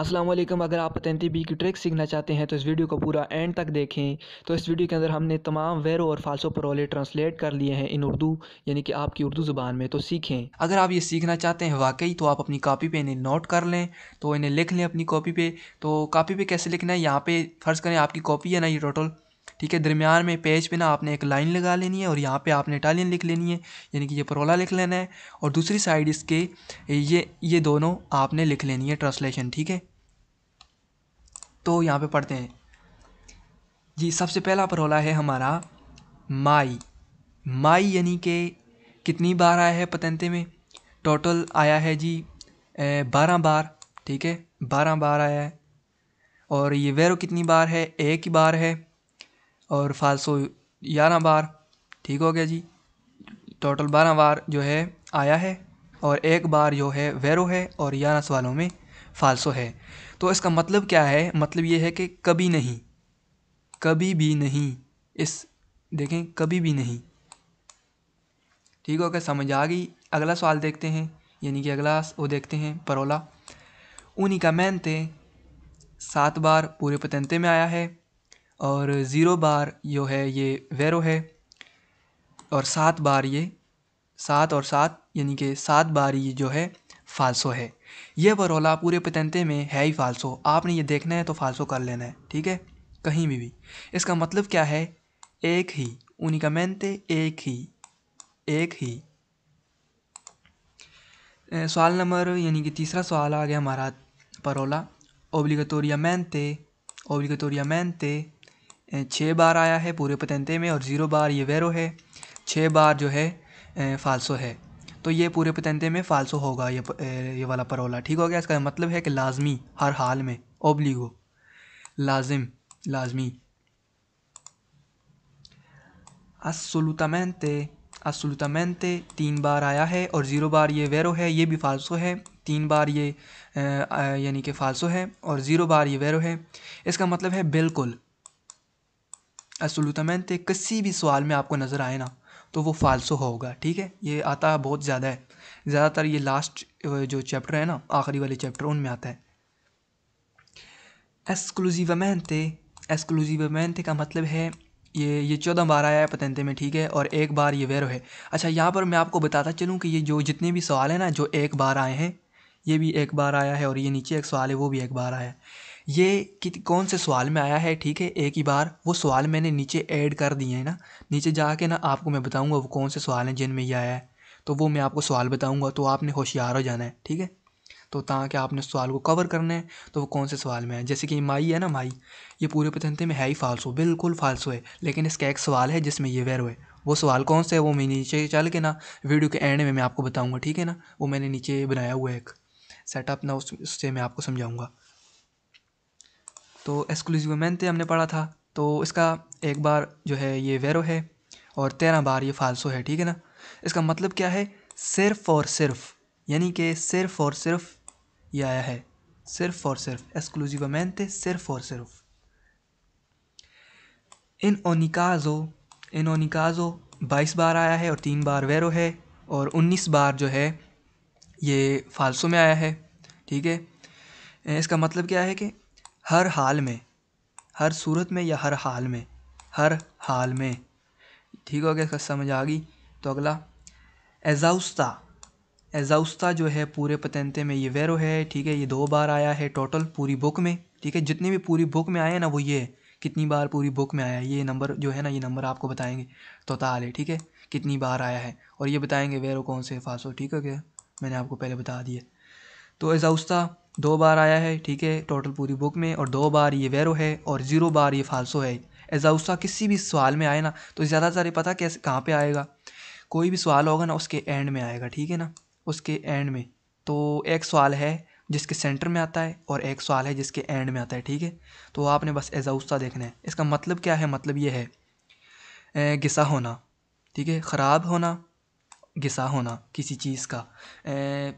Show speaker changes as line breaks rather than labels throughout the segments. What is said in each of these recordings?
अस्सलाम वालेकुम अगर आप पतंती बी की ट्रिक सीखना चाहते हैं तो इस वीडियो को पूरा एंड तक देखें तो इस वीडियो के अंदर हमने तमाम वेरो और फालसो परोले ट्रांसलेट कर लिए हैं इन उर्दू यानी कि आपकी उर्दू ज़ुबान में तो सीखें अगर आप ये सीखना चाहते हैं वाकई तो आप अपनी कापी पर इन्हें नोट कर लें तो इन्हें लिख लें अपनी कापी पर तो कापी पर कैसे लिखना है यहाँ पर फ़र्ज़ करें आपकी कापी है ना ये टोटल ठीक है दरमियान में पेज पे ना आपने एक लाइन लगा लेनी है और यहाँ पे आपने इटालियन लिख लेनी है यानी कि ये परोला लिख लेना है और दूसरी साइड इसके ये ये दोनों आपने लिख लेनी है ट्रांसलेशन ठीक है तो यहाँ पे पढ़ते हैं जी सबसे पहला परोला है हमारा माई माई यानी कि कितनी बार आया है पतंते में टोटल आया है जी बारह बार ठीक है बारह बार आया है और ये वेरो कितनी बार है एक ही बार है और फालसो ग्यारह बार ठीक हो गया जी टोटल बारह बार जो है आया है और एक बार जो है वेरो है और ग्यारह सवालों में फ़ालसो है तो इसका मतलब क्या है मतलब ये है कि कभी नहीं कभी भी नहीं इस देखें कभी भी नहीं ठीक हो गया समझ आ गई अगला सवाल देखते हैं यानी कि अगला वो देखते हैं परोला उन्हीं का मैन थे सात बार पूरे पतंते में आया है और ज़ीरो बार जो है ये वेरो है और सात बार ये सात और सात यानी कि सात बार ये जो है फालसो है ये बरोला पूरे पतंते में है ही फालसो आपने ये देखना है तो फालसो कर लेना है ठीक है कहीं भी भी इसका मतलब क्या है एक ही उन्हीं का मैंते एक ही एक ही सवाल नंबर यानी कि तीसरा सवाल आ गया हमारा परोला ओब्लिगटोरियामेंते मैंते छः बार आया है पूरे पतंते में और ज़ीरो बार ये वेरो है छः बार जो है फालसो है तो ये पूरे पतंते में फालसो होगा ये ये वाला परोला ठीक हो गया इसका मतलब है कि लाजमी हर हाल में ओबलीगो लाजिम लाजमी असलुतमैनते असलुतमैनते तीन बार आया है और ज़ीरो बार ये वेरो है ये भी फालसो है तीन बार ये यानी कि फालसो है और ज़ीरो बार ये वेरो है इसका मतलब है बिल्कुल असलूतamente किसी भी सवाल में आपको नज़र आए ना तो वो फालसो होगा ठीक है ये आता बहुत ज़्यादा है ज़्यादातर ये लास्ट जो चैप्टर है ना आखिरी वाले चैप्टर उनमें आता है एक्सक्लूसिवमेंते एक्सक्लूसिवमेंते का मतलब है ये ये चौदह बार आया है पतंते में ठीक है और एक बार ये वेरो है अच्छा यहाँ पर मैं आपको बताता चलूँ कि ये जो जितने भी सवाल हैं ना जो एक बार आए हैं ये भी एक बार आया है और ये नीचे एक सवाल है वो भी एक बार आया है ये कि कौन से सवाल में आया है ठीक है एक ही बार वो सवाल मैंने नीचे ऐड कर दिए हैं ना नीचे जाके ना आपको मैं बताऊंगा वो कौन से सवाल हैं जिनमें ये आया है तो वो मैं आपको सवाल बताऊंगा तो आपने होशियार हो जाना है ठीक है तो ताकि आपने सवाल को कवर करना है तो वो कौन से सवाल में है जैसे कि माई है ना माई ये पूरे पतंते में है ही फालसो बिल्कुल फालसो है लेकिन इसका एक सवाल है जिसमें ये वेरो हुए वो सवाल कौन सा है वो मैं नीचे चल के ना वीडियो के एंड में मैं आपको बताऊँगा ठीक है ना वो मैंने नीचे बनाया हुआ है एक सेटअप ना उससे मैं आपको समझाऊँगा तो एक्सक्लूसिव थे हमने पढ़ा था तो इसका एक बार जो है ये वेरो है और तेरह बार ये फालसो है ठीक है ना इसका मतलब क्या है सिर्फ और सिर्फ यानी कि सिर्फ और सिर्फ ये आया है सिर्फ और सिर्फ एक्सक्लूसिवमेन थे सिर्फ और सिर्फ इन ओनिकाजो इन ओनिकाजो बाईस बार आया है और तीन बार वेरो है और उन्नीस बार जो है ये फालसो में आया है ठीक है इसका मतलब क्या है कि हर हाल में हर सूरत में या हर हाल में हर हाल में ठीक हो गया इसका समझ आ गई तो अगला एजाउस्ता एजाउस्ता जो है पूरे पतंते में ये वेरो है ठीक है ये दो बार आया है टोटल पूरी बुक में ठीक है जितने भी पूरी बुक में आए हैं ना वो ये कितनी बार पूरी बुक में आया है ये नंबर जो है ना ये नंबर आपको बताएंगे तो ताले ठीक है कितनी बार आया है और ये बताएंगे वेरो कौन से फासो ठीक हो गया मैंने आपको पहले बता दिया तो एजाउस्ता दो बार आया है ठीक है टोटल पूरी बुक में और दो बार ये वेरो है और ज़ीरो बार ये फालसो है एजाउस्ता किसी भी सवाल में आए ना तो ज़्यादातर पता कैसे कहाँ पर आएगा कोई भी सवाल होगा ना उसके एंड में आएगा ठीक है ना उसके एंड में तो एक सवाल है जिसके सेंटर में आता है और एक सवाल है जिसके एंड में आता है ठीक है तो आपने बस एजाउस्ता देखना है इसका मतलब क्या है मतलब ये है गिसा होना ठीक है ख़राब होना गिसा होना किसी चीज़ का ए,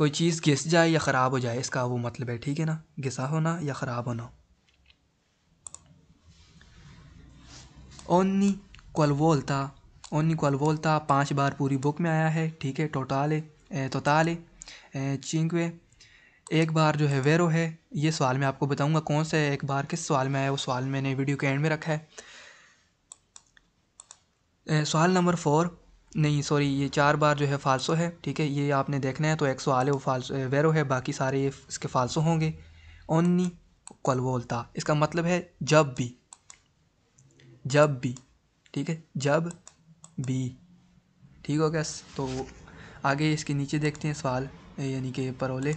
कोई चीज़ घिस जाए या ख़राब हो जाए इसका वो मतलब है ठीक है ना घिसा होना या ख़राब होना ओनी कोलवोलता ओनी कोलवोलता पांच बार पूरी बुक में आया है ठीक है टोटाले तोताले चिंकवे एक बार जो है वेरो है ये सवाल मैं आपको बताऊंगा कौन सा एक बार किस सवाल में आया वो सवाल मैंने वीडियो के एंड में रखा है सवाल नंबर फोर नहीं सॉरी ये चार बार जो है फ़ालसो है ठीक है ये आपने देखना है तो एक्सो आले वो फालसो वेरो है बाकी सारे ये इसके फ़ालसो होंगे ओनी कलवोलता इसका मतलब है जब भी जब भी ठीक है जब भी ठीक हो गया तो आगे इसके नीचे देखते हैं सवाल यानी कि परोले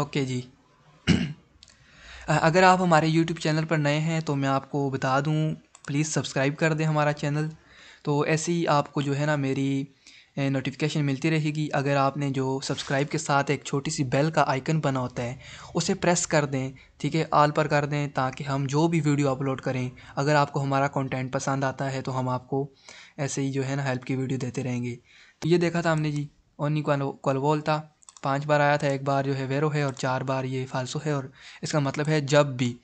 ओके जी अगर आप हमारे यूट्यूब चैनल पर नए हैं तो मैं आपको बता दूं प्लीज़ सब्सक्राइब कर दें हमारा चैनल तो ऐसे ही आपको जो है ना मेरी नोटिफिकेशन मिलती रहेगी अगर आपने जो सब्सक्राइब के साथ एक छोटी सी बेल का आइकन बना होता है उसे प्रेस कर दें ठीक है आल पर कर दें ताकि हम जो भी वीडियो अपलोड करें अगर आपको हमारा कंटेंट पसंद आता है तो हम आपको ऐसे ही जो है ना हेल्प की वीडियो देते रहेंगे तो ये देखा था हमने जी ओनी कलवोल था पाँच बार आया था एक बार जो है वेरो है और चार बार ये फ़ालसो है और इसका मतलब है जब भी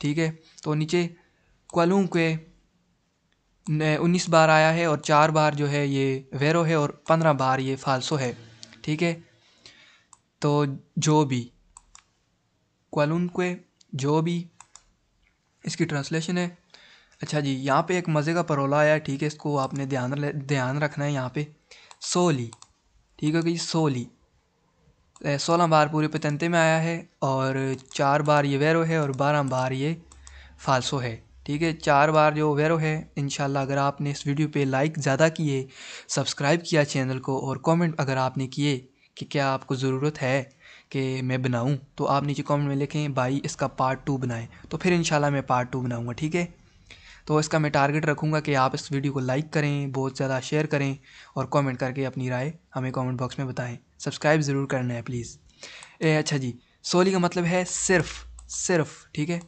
ठीक है तो नीचे क्वालों के उन्नीस बार आया है और चार बार जो है ये वेरो है और पंद्रह बार ये फालसो है ठीक है तो जो भी क्वालून के जो भी इसकी ट्रांसलेशन है अच्छा जी यहाँ पे एक मज़े का परोला आया है ठीक है इसको आपने ध्यान ध्यान रखना है यहाँ पे सोली ठीक है कि सोली सोलह बार पूरे पतंते में आया है और चार बार ये वैरो है और बारह बार ये फालसो है ठीक है चार बार जो वैरो है इन अगर आपने इस वीडियो पे लाइक ज़्यादा किए सब्सक्राइब किया चैनल को और कमेंट अगर आपने किए कि क्या आपको ज़रूरत है कि मैं बनाऊं तो आप नीचे कमेंट में लिखें भाई इसका पार्ट टू बनाएं तो फिर इन मैं पार्ट टू बनाऊँगा ठीक है तो इसका मैं टारगेट रखूँगा कि आप इस वीडियो को लाइक करें बहुत ज़्यादा शेयर करें और कॉमेंट करके अपनी राय हमें कॉमेंट बॉक्स में बताएँ सब्सक्राइब ज़रूर करना है प्लीज़ अच्छा जी सोली का मतलब है सिर्फ सिर्फ ठीक है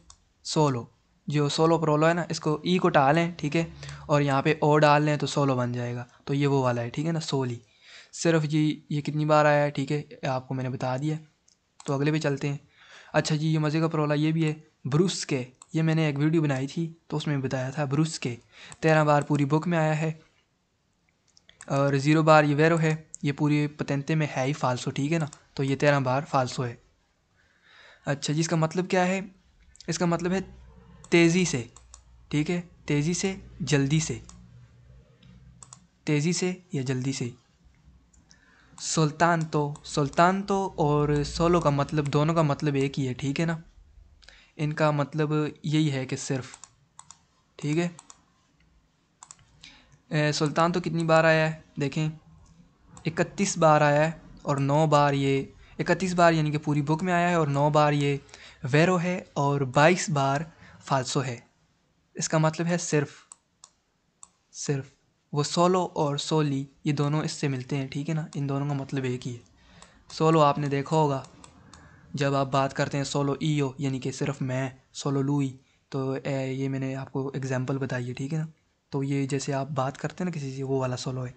सोलो जो सोलो प्रोलो है ना इसको ई e को टालें ठीक है और यहाँ पे ओ डाल लें तो सोलो बन जाएगा तो ये वो वाला है ठीक है ना सोली सिर्फ जी ये कितनी बार आया है ठीक है आपको मैंने बता दिया तो अगले पे चलते हैं अच्छा जी ये मज़े का प्रोला ये भी है ब्रूस के ये मैंने एक वीडियो बनाई थी तो उसमें बताया था ब्रूस के तेरह बार पूरी बुक में आया है और ज़ीरो बार ये वेरो है ये पूरी पतंते में है ही फालसो ठीक है ना तो ये तेरह बार फालसो है अच्छा जी इसका मतलब क्या है इसका मतलब है तेज़ी से ठीक है तेज़ी से जल्दी से तेज़ी से या जल्दी से सुल्तान तो सुल्तान तो और सोलो का मतलब दोनों का मतलब एक ही है ठीक है ना इनका मतलब यही है कि सिर्फ ठीक है सुल्तान तो कितनी बार आया है देखें इकतीस बार आया है और नौ बार ये इकतीस बार यानी कि पूरी बुक में आया है और नौ बार ये वेरो है और बाईस बार फालसो है इसका मतलब है सिर्फ सिर्फ वो सोलो और सोली ये दोनों इससे मिलते हैं ठीक है ना इन दोनों का मतलब एक ही है सोलो आपने देखा होगा जब आप बात करते हैं सोलो ईओ यानी कि सिर्फ मैं सोलो लुई तो ए, ये मैंने आपको एग्जांपल बताई है ठीक है ना तो ये जैसे आप बात करते हैं ना किसी से वो वाला सोलो है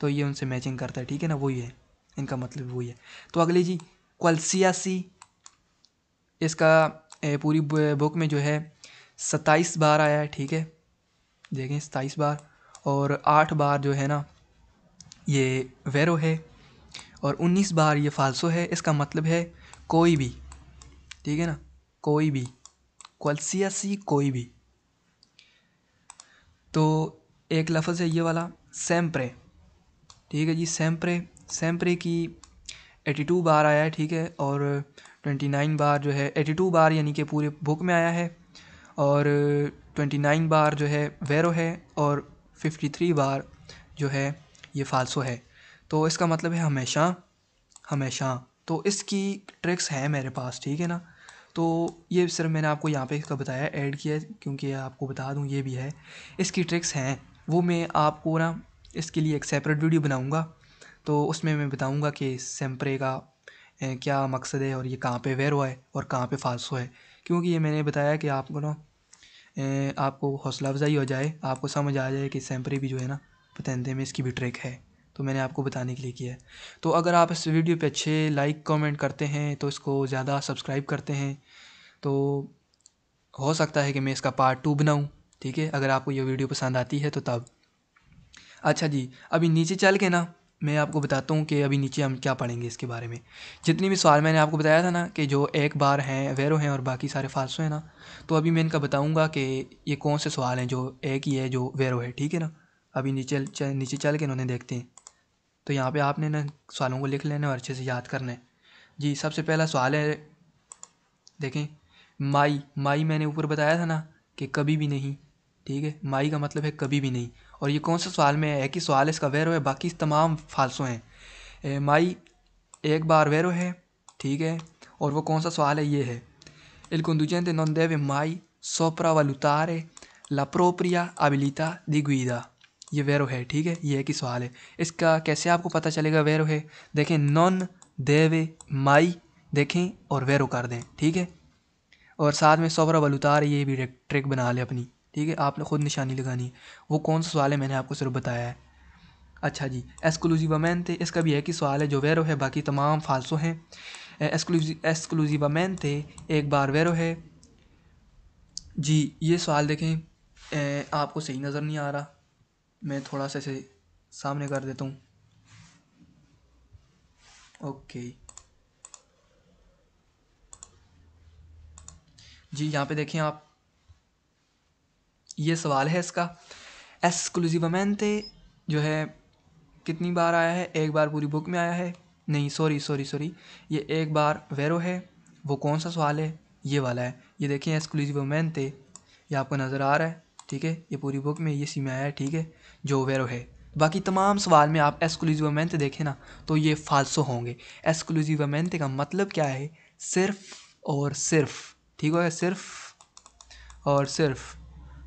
तो ये उनसे मैचिंग करता है ठीक है ना वही है इनका मतलब वही है तो अगले जी क्वलसियासी इसका पूरी बुक में जो है सत्ताईस बार आया है ठीक है देखें सताईस बार और आठ बार जो है ना ये वेरो है और उन्नीस बार ये फालसो है इसका मतलब है कोई भी ठीक है ना कोई भी क्वलसिया सी कोई भी तो एक लफ्ज़ है ये वाला सैम्प्रे ठीक है जी सैम्प्रे सैम्प्रे की एटी टू बार आया है ठीक है और ट्वेंटी नाइन बार जो है एटी टू बार यानी कि पूरे बुक में आया है और ट्वेंटी नाइन बार जो है वेरो है और फिफ्टी थ्री बार जो है ये फालसो है तो इसका मतलब है हमेशा हमेशा तो इसकी ट्रिक्स है मेरे पास ठीक है ना तो ये सिर्फ मैंने आपको यहाँ पे इसका बताया ऐड किया क्योंकि आपको बता दूँ ये भी है इसकी ट्रिक्स हैं वो मैं आपको ना इसके लिए एक सेपरेट वीडियो बनाऊँगा तो उसमें मैं बताऊँगा कि सेम्परे का क्या मकसद है और ये कहाँ पे हुआ है और कहाँ पे फालसो है क्योंकि ये मैंने बताया कि आपको ना आपको हौसला अफजाई हो जाए आपको समझ आ जाए कि सैम्परे भी जो है ना पतंदे में इसकी भी ट्रिक है तो मैंने आपको बताने के लिए किया है तो अगर आप इस वीडियो पे अच्छे लाइक कमेंट करते हैं तो इसको ज़्यादा सब्सक्राइब करते हैं तो हो सकता है कि मैं इसका पार्ट टू बनाऊँ ठीक है अगर आपको ये वीडियो पसंद आती है तो तब अच्छा जी अभी नीचे चल के ना मैं आपको बताता हूँ कि अभी नीचे हम क्या पढ़ेंगे इसके बारे में जितनी भी सवाल मैंने आपको बताया था ना कि जो एक बार हैं वेरो हैं और बाकी सारे फारसो हैं ना तो अभी मैं इनका बताऊँगा कि ये कौन से सवाल हैं जो एक ही है जो वेरो है ठीक है ना अभी नीचे नीचे चल के इन्होंने देखते हैं तो यहाँ पे आपने ना सवालों को लिख लेना और अच्छे से याद करना है जी सबसे पहला सवाल है देखें माई माई मैंने ऊपर बताया था ना कि कभी भी नहीं ठीक है माई का मतलब है कभी भी नहीं और ये कौन सा सवाल में है कि सवाल इसका वैरो है बाकी तमाम फालसों हैं माई एक बार वैरो है ठीक है और वो कौन सा सवाल है ये है il नंदेव माई सोपरा mai लप्रोप्रिया अबिलिता दिग्विदा ये वेरो है ठीक है ये एक ही सवाल है इसका कैसे आपको पता चलेगा वेरो है देखें नॉन देवे माई देखें और वेरो कर दें ठीक है और साथ में सोबरा बलुतार उतार ये भी ट्रिक बना लें अपनी ठीक है आपने ख़ुद निशानी लगानी है वो कौन सा सवाल है मैंने आपको सिर्फ बताया है अच्छा जी एक्सक्लूसिव मैन थे इसका भी एक ही सवाल है जो वेरो है बाकी तमाम फालसो हैं एक्सक्लूसिव मैन थे एक बार वेरो है जी ये सवाल देखें आपको सही नज़र नहीं आ रहा मैं थोड़ा सा इसे सामने कर देता हूँ ओके जी यहाँ पे देखें आप ये सवाल है इसका थे जो है कितनी बार आया है एक बार पूरी बुक में आया है नहीं सॉरी सॉरी सॉरी ये एक बार वेरो है वो कौन सा सवाल है ये वाला है ये देखिए एक्सक्लूसिव मैन थे ये आपको नज़र आ रहा है ठीक है ये पूरी बुक में ये सी में आया है ठीक है जो वेरो है बाकी तमाम सवाल में आप एक्सक्लूसिव एक्सक्लूसिवमेंट देखें ना तो ये फालसो होंगे एक्सक्लूसिवमेंट का मतलब क्या है सिर्फ और सिर्फ ठीक हो गया सिर्फ और सिर्फ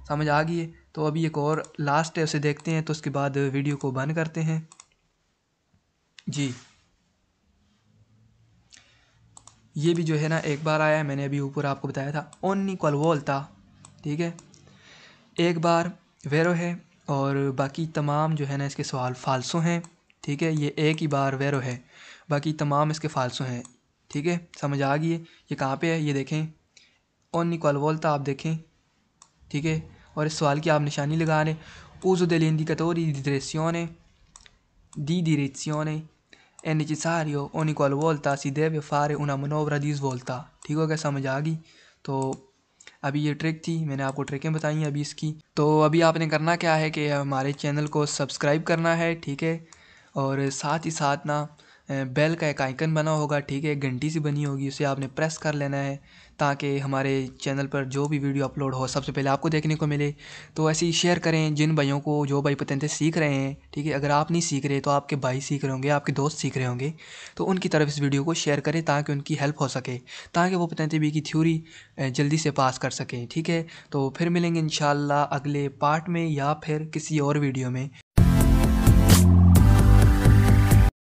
समझ आ गई है तो अभी एक और लास्ट है उसे देखते हैं तो उसके बाद वीडियो को बंद करते हैं जी ये भी जो है ना एक बार आया है मैंने अभी ऊपर आपको बताया था ओननी कॉलवोल था ठीक है एक बार वैरो है और बाकी तमाम जो है ना इसके सवाल फालसू हैं ठीक है ये एक ही बार वैरो है बाकी तमाम इसके फालसू हैं ठीक है समझ आ गई है ये कहाँ पे है ये देखें निकॉल कॉलवोलता आप देखें ठीक है और इस सवाल की आप निशानी लगा ऊजो ने दी दी di ने ए नीचे è ओ ओ qualvolta si deve fare una मनोवरा दीज वोलता ठीक हो गया समझ आ गई तो अभी ये ट्रिक थी मैंने आपको ट्रिकें बताई अभी इसकी तो अभी आपने करना क्या है कि हमारे चैनल को सब्सक्राइब करना है ठीक है और साथ ही साथ ना बेल का एक आइकन बना होगा ठीक है घंटी सी बनी होगी उसे आपने प्रेस कर लेना है ताकि हमारे चैनल पर जो भी वीडियो अपलोड हो सबसे पहले आपको देखने को मिले तो ऐसे ही शेयर करें जिन भाइयों को जो भाई पतंते सीख रहे हैं ठीक है अगर आप नहीं सीख रहे तो आपके भाई सीख रहे होंगे आपके दोस्त सीख रहे होंगे तो उनकी तरफ इस वीडियो को शेयर करें ताकि उनकी हेल्प हो सके ताकि वो पतंते बी की थ्योरी जल्दी से पास कर सकें ठीक है तो फिर मिलेंगे इन अगले पार्ट में या फिर किसी और वीडियो में